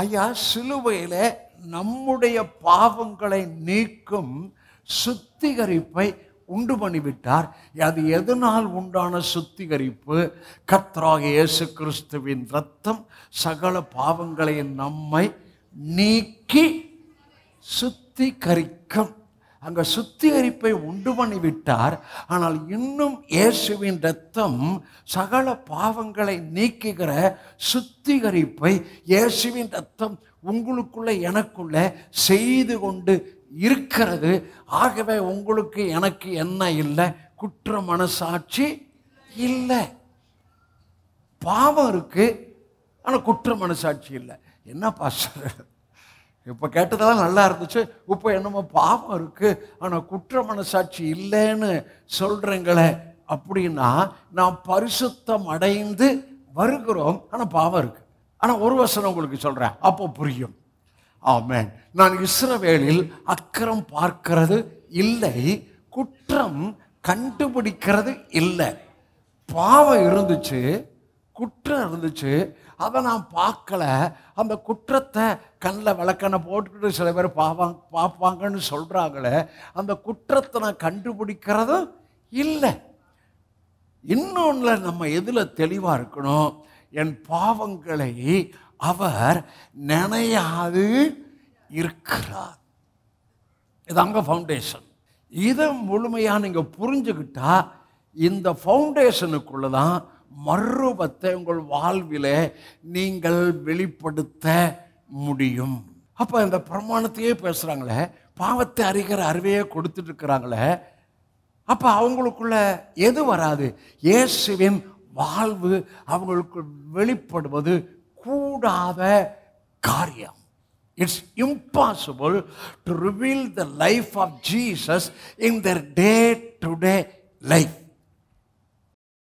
ஐயா சிலுவையில் நம்முடைய பாவங்களை நீக்கும் சுத்திகரிப்பை உண்டு பண்ணிவிட்டார் அது எதனால் உண்டான சுத்திகரிப்பு கத்ராக இயேசு கிறிஸ்துவின் ரத்தம் சகல பாவங்களை நம்மை நீக்கி சுத்திகரிக்கும் அங்கே சுத்திகரிப்பை உண்டு பண்ணிவிட்டார் ஆனால் இன்னும் இயேசுவின் ரத்தம் சகல பாவங்களை நீக்குகிற சுத்திகரிப்பை இயேசுவின் ரத்தம் உங்களுக்குள்ள எனக்குள்ள செய்து கொண்டு இருக்கிறது ஆகவே உங்களுக்கு எனக்கு என்ன இல்லை குற்ற மனசாட்சி இல்லை பாவம் இருக்குது ஆனால் குற்ற மனசாட்சி இல்லை என்ன பாஸ்டர் இப்போ கேட்டதெல்லாம் நல்லா இருந்துச்சு இப்போ என்னமோ பாவம் இருக்குது ஆனால் குற்ற மனசாட்சி இல்லைன்னு சொல்கிறீங்களே அப்படின்னா நாம் பரிசுத்தம் அடைந்து வருகிறோம் ஆனால் பாவம் இருக்குது ஆனால் ஒரு வசனம் உங்களுக்கு சொல்கிறேன் அப்போ புரியும் ஆமேன் நான் இஸ்ரவேலில் அக்கறம் பார்க்கிறது இல்லை குற்றம் கண்டுபிடிக்கிறது இல்லை பாவம் இருந்துச்சு குற்றம் இருந்துச்சு அதை நான் பார்க்கல அந்த குற்றத்தை கண்ணில் விளக்கனை போட்டுக்கிட்டு சில பேர் பார்ப்பாங்க பார்ப்பாங்கன்னு சொல்கிறாங்களே அந்த குற்றத்தை நான் கண்டுபிடிக்கிறதும் இல்லை இன்னொன்றில் நம்ம எதில் தெளிவாக இருக்கணும் என் பாவங்களை அவர் நினையாது இருக்கிறார் இதாங்க ஃபவுண்டேஷன் இதை முழுமையாக நீங்கள் புரிஞ்சுக்கிட்டா இந்த ஃபவுண்டேஷனுக்குள்ளே தான் மறுபத்தை உங்கள் வாழ்வில் நீங்கள் வெளிப்படுத்த முடியும் அப்போ இந்த பிரமாணத்தையே பேசுகிறாங்களே பாவத்தை அறிகிற அறிவையே கொடுத்துட்டு இருக்கிறாங்களே அப்போ அவங்களுக்குள்ள எது வராது இயேசுவின் வாழ்வு அவங்களுக்கு வெளிப்படுவது கூடாத காரியம் it's impossible to reveal the life of Jesus in their day to day life